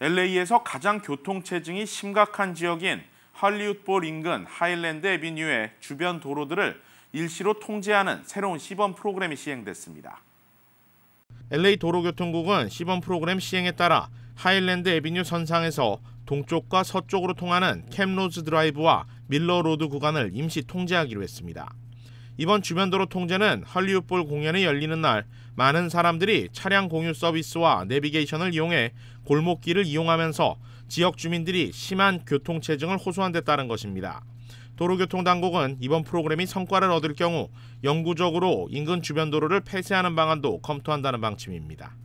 LA에서 가장 교통체증이 심각한 지역인 할리우드볼 인근 하일랜드 에비뉴의 주변 도로들을 일시로 통제하는 새로운 시범 프로그램이 시행됐습니다. LA 도로교통국은 시범 프로그램 시행에 따라 하일랜드 에비뉴 선상에서 동쪽과 서쪽으로 통하는 캠로즈 드라이브와 밀러 로드 구간을 임시 통제하기로 했습니다. 이번 주변도로 통제는 할리우드볼 공연이 열리는 날 많은 사람들이 차량 공유 서비스와 내비게이션을 이용해 골목길을 이용하면서 지역 주민들이 심한 교통체증을 호소한 데 따른 것입니다. 도로교통당국은 이번 프로그램이 성과를 얻을 경우 영구적으로 인근 주변 도로를 폐쇄하는 방안도 검토한다는 방침입니다.